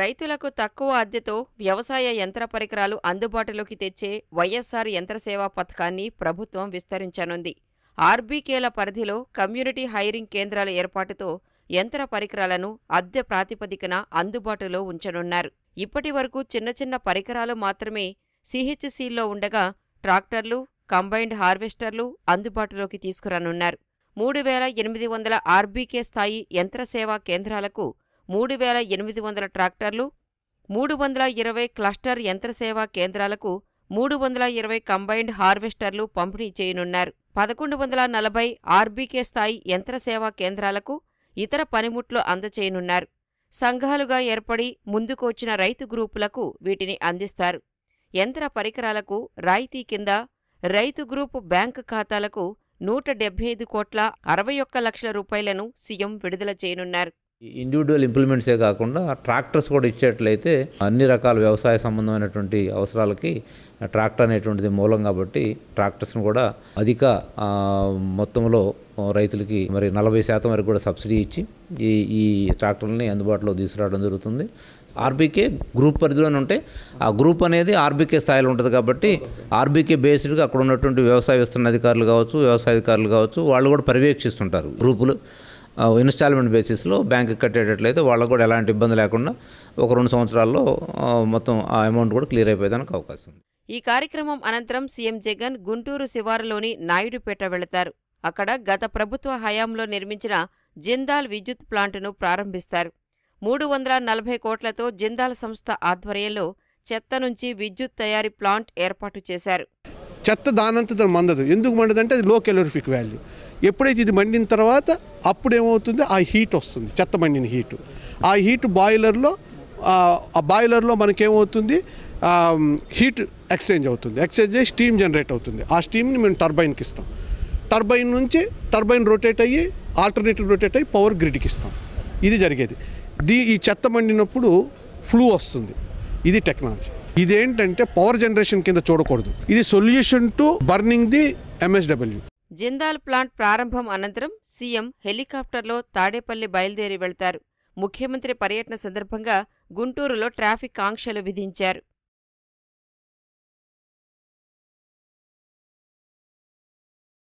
రైతులకు తక్కువ అద్దెతో వ్యవసాయ యంత్ర పరికరాలు అందుబాటులోకి తెచ్చే వైఎస్సార్ యంత్రసేవా పథకాన్ని ప్రభుత్వం విస్తరించనుంది ఆర్బీకేల పరిధిలో కమ్యూనిటీ హైరింగ్ కేంద్రాల ఏర్పాటుతో యంత్ర పరికరాలను అద్దె ప్రాతిపదికన అందుబాటులో ఉంచనున్నారు ఇప్పటి వరకు చిన్న చిన్న పరికరాలు మాత్రమే సిహెచ్సిల్లో ఉండగా ట్రాక్టర్లు కంబైన్డ్ హార్వెస్టర్లు అందుబాటులోకి తీసుకురానున్నారు మూడు వేల ఎనిమిది వందల ఆర్బీకే స్థాయి యంత్రసేవా కేంద్రాలకు మూడు వేల ఎనిమిది వందల ట్రాక్టర్లు మూడు వందల ఇరవై క్లస్టర్ యంత్రసేవా కేంద్రాలకు మూడు వందల ఇరవై కంబైన్డ్ హార్వెస్టర్లు పంపిణీ చేయనున్నారు పదకొండు వందల నలభై ఆర్బీకే స్థాయి యంత్రసేవా కేంద్రాలకు ఇతర పనిముట్లు అందచేయనున్నారు సంఘాలుగా ఏర్పడి ముందుకొచ్చిన రైతు గ్రూపులకు వీటిని అందిస్తారు యంత్ర పరికరాలకు రాయితీ కింద రైతు గ్రూపు బ్యాంకు ఖాతాలకు నూట డెబ్బై ఐదు కోట్ల అరవై ఒక్క లక్షల రూపాయలను సీఎం విడుదల చేయనున్నారు ఇండివిజువల్ ఇంప్లిమెంట్సే కాకుండా ట్రాక్టర్స్ కూడా ఇచ్చేట్లయితే అన్ని రకాల వ్యవసాయ సంబంధమైనటువంటి అవసరాలకి ట్రాక్టర్ అనేటువంటిది మూలం కాబట్టి ట్రాక్టర్స్ను కూడా అధిక మొత్తంలో రైతులకి మరి నలభై శాతం వరకు కూడా సబ్సిడీ ఇచ్చి ఈ ఈ ట్రాక్టర్లని అందుబాటులో తీసుకురావడం జరుగుతుంది ఆర్బీకే గ్రూప్ పరిధిలోనే ఉంటే ఆ గ్రూప్ అనేది ఆర్బీకే స్థాయిలో ఉంటుంది కాబట్టి ఆర్బీకే బేస్డ్గా అక్కడ ఉన్నటువంటి వ్యవసాయ విస్తరణ అధికారులు కావచ్చు వ్యవసాయ అధికారులు కావచ్చు వాళ్ళు కూడా పర్యవేక్షిస్తుంటారు గ్రూపులు ఇన్స్టాల్మెంట్ బేసిస్లో బ్యాంకు కట్టేటట్లయితే వాళ్ళకు కూడా ఎలాంటి ఇబ్బంది లేకుండా ఒక రెండు సంవత్సరాల్లో మొత్తం ఆ అమౌంట్ కూడా క్లియర్ అయిపోయేదానికి అవకాశం ఉంది ఈ కార్యక్రమం అనంతరం సీఎం జగన్ గుంటూరు శివారులోని నాయుడుపేట వెళతారు అక్కడ గత ప్రభుత్వ హయాంలో నిర్మించిన జిందాల్ విద్యుత్ ప్లాంటును ప్రారంభిస్తారు మూడు వందల నలభై కోట్లతో జిందాల్ సంస్థ ఆధ్వర్యంలో చెత్త నుంచి విద్యుత్ తయారీ ప్లాంట్ ఏర్పాటు చేశారు చెత్త దానంత మందదు ఎందుకు మండదంటే అది లో కెలోరిఫిక్ వాల్యూ ఎప్పుడైతే ఇది మండిన తర్వాత అప్పుడు ఏమవుతుంది ఆ హీట్ వస్తుంది చెత్త మండిన హీటు ఆ హీట్ బాయిలర్లో ఆ బాయిలర్లో మనకేమవుతుంది హీట్ ఎక్స్చేంజ్ అవుతుంది ఎక్స్చేంజ్ అయ్యి స్టీమ్ జనరేట్ అవుతుంది ఆ స్టీమ్ని మేము టర్బైన్కి ఇస్తాం టర్బైన్ నుంచి టర్బైన్ రొటేట్ అయ్యి ఆల్టర్నేటివ్ రొటేట్ అయ్యి పవర్ గ్రిడ్కి ఇస్తాం ఇది జరిగేది దీ ఈ చెత్త మండినప్పుడు ఫ్లూ వస్తుంది ఇది టెక్నాలజీ ఇదేంటంటే పవర్ జనరేషన్ కింద చూడకూడదు ఇది solution to burning the MSW Jindal plant ప్రారంభం అనంతరం సీఎం హెలికాప్టర్లో తాడేపల్లి బయలుదేరి వెళ్తారు ముఖ్యమంత్రి పర్యటన సందర్భంగా గుంటూరులో ట్రాఫిక్ ఆంక్షలు విధించారు